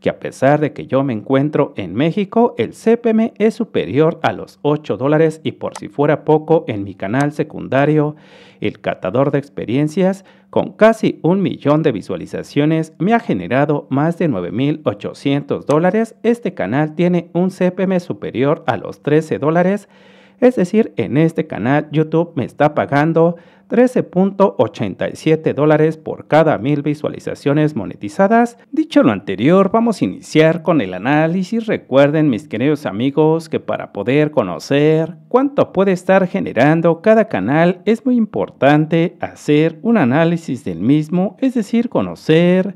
que a pesar de que yo me encuentro en México, el CPM es superior a los 8 dólares y por si fuera poco, en mi canal secundario, El Catador de Experiencias, con casi un millón de visualizaciones, me ha generado más de 9.800 dólares. Este canal tiene un CPM superior a los 13 dólares. Es decir, en este canal YouTube me está pagando 13.87 dólares por cada mil visualizaciones monetizadas. Dicho lo anterior, vamos a iniciar con el análisis. Recuerden, mis queridos amigos, que para poder conocer cuánto puede estar generando cada canal es muy importante hacer un análisis del mismo, es decir, conocer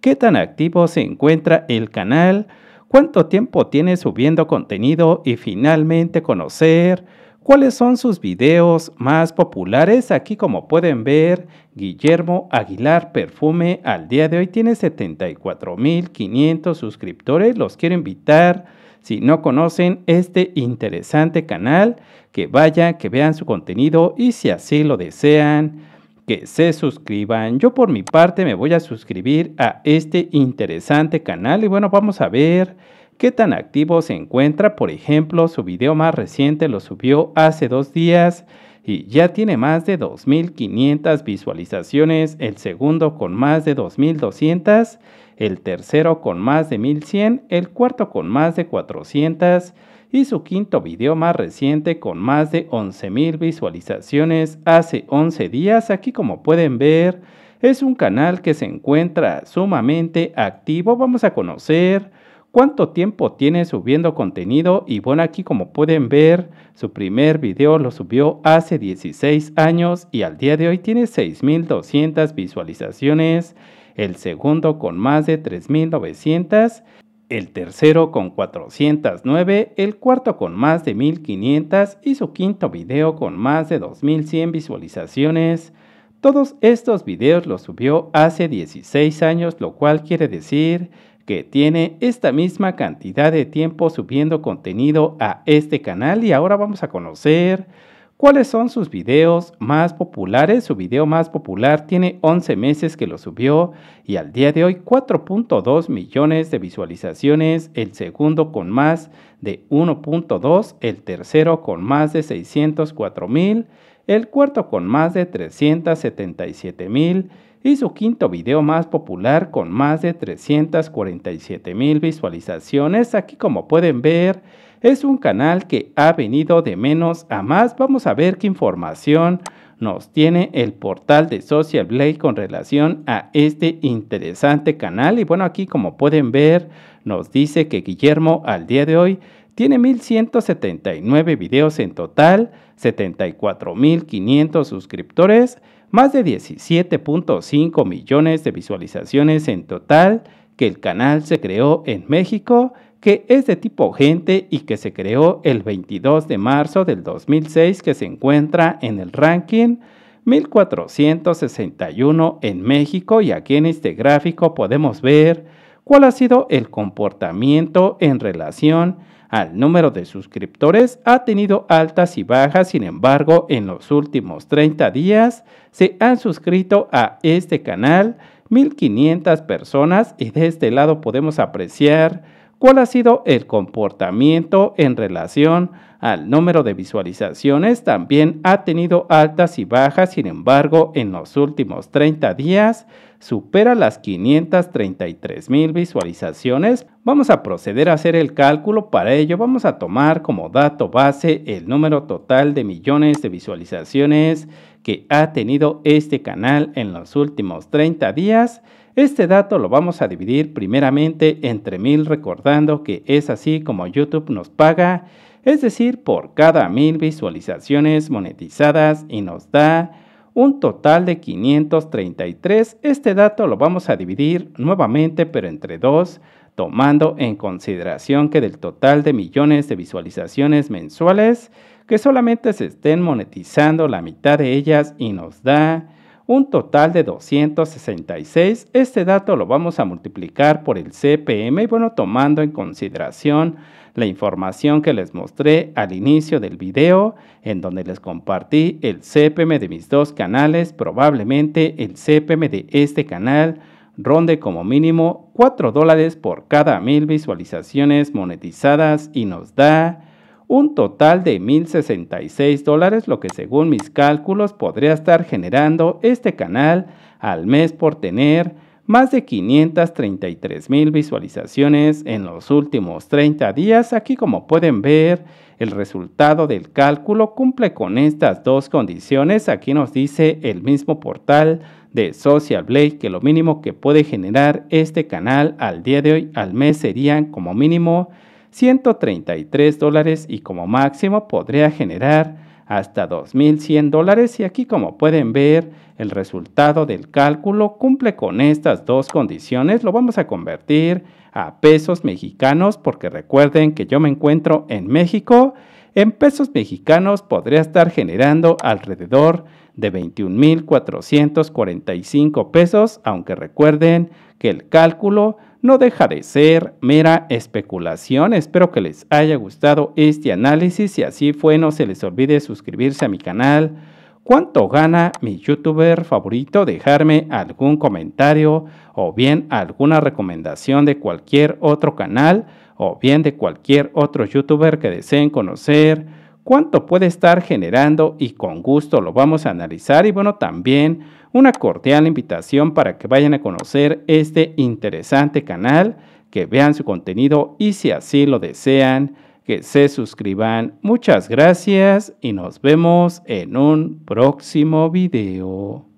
qué tan activo se encuentra el canal, cuánto tiempo tiene subiendo contenido y finalmente conocer cuáles son sus videos más populares. Aquí como pueden ver, Guillermo Aguilar Perfume al día de hoy tiene 74.500 suscriptores. Los quiero invitar, si no conocen este interesante canal, que vayan, que vean su contenido y si así lo desean, que se suscriban. Yo por mi parte me voy a suscribir a este interesante canal y bueno, vamos a ver qué tan activo se encuentra. Por ejemplo, su video más reciente lo subió hace dos días y ya tiene más de 2.500 visualizaciones, el segundo con más de 2.200, el tercero con más de 1.100, el cuarto con más de 400 y su quinto video más reciente con más de 11.000 visualizaciones hace 11 días. Aquí como pueden ver es un canal que se encuentra sumamente activo. Vamos a conocer cuánto tiempo tiene subiendo contenido y bueno aquí como pueden ver su primer video lo subió hace 16 años y al día de hoy tiene 6200 visualizaciones el segundo con más de 3900 el tercero con 409, el cuarto con más de 1500 y su quinto video con más de 2100 visualizaciones. Todos estos videos los subió hace 16 años, lo cual quiere decir que tiene esta misma cantidad de tiempo subiendo contenido a este canal y ahora vamos a conocer cuáles son sus videos más populares. Su video más popular tiene 11 meses que lo subió y al día de hoy 4.2 millones de visualizaciones, el segundo con más de 1.2, el tercero con más de 604 mil el cuarto con más de 377 mil y su quinto video más popular con más de 347 mil visualizaciones. Aquí como pueden ver es un canal que ha venido de menos a más. Vamos a ver qué información nos tiene el portal de Social Blade con relación a este interesante canal. Y bueno, aquí como pueden ver, nos dice que Guillermo al día de hoy tiene 1.179 videos en total, 74.500 suscriptores, más de 17.5 millones de visualizaciones en total, que el canal se creó en México, que es de tipo gente y que se creó el 22 de marzo del 2006 que se encuentra en el ranking 1461 en México y aquí en este gráfico podemos ver cuál ha sido el comportamiento en relación al número de suscriptores ha tenido altas y bajas, sin embargo, en los últimos 30 días se han suscrito a este canal 1.500 personas y de este lado podemos apreciar cuál ha sido el comportamiento en relación al número de visualizaciones. También ha tenido altas y bajas, sin embargo, en los últimos 30 días supera las 533 mil visualizaciones. Vamos a proceder a hacer el cálculo. Para ello vamos a tomar como dato base el número total de millones de visualizaciones que ha tenido este canal en los últimos 30 días este dato lo vamos a dividir primeramente entre mil recordando que es así como YouTube nos paga, es decir, por cada mil visualizaciones monetizadas y nos da un total de 533. Este dato lo vamos a dividir nuevamente pero entre dos, tomando en consideración que del total de millones de visualizaciones mensuales, que solamente se estén monetizando la mitad de ellas y nos da un total de 266. Este dato lo vamos a multiplicar por el CPM y bueno, tomando en consideración la información que les mostré al inicio del video, en donde les compartí el CPM de mis dos canales, probablemente el CPM de este canal ronde como mínimo 4 dólares por cada mil visualizaciones monetizadas y nos da un total de 1.066 dólares, lo que según mis cálculos podría estar generando este canal al mes por tener más de 533,000 visualizaciones en los últimos 30 días. Aquí como pueden ver, el resultado del cálculo cumple con estas dos condiciones. Aquí nos dice el mismo portal de Social Blade que lo mínimo que puede generar este canal al día de hoy al mes serían como mínimo 133 dólares y como máximo podría generar hasta 2.100 dólares y aquí como pueden ver el resultado del cálculo cumple con estas dos condiciones, lo vamos a convertir a pesos mexicanos porque recuerden que yo me encuentro en México, en pesos mexicanos podría estar generando alrededor de 21.445 pesos, aunque recuerden que el cálculo no deja de ser mera especulación. Espero que les haya gustado este análisis. Si así fue, no se les olvide suscribirse a mi canal. ¿Cuánto gana mi youtuber favorito? Dejarme algún comentario o bien alguna recomendación de cualquier otro canal o bien de cualquier otro youtuber que deseen conocer. ¿Cuánto puede estar generando? Y con gusto lo vamos a analizar. Y bueno, también una cordial invitación para que vayan a conocer este interesante canal, que vean su contenido y si así lo desean, que se suscriban. Muchas gracias y nos vemos en un próximo video.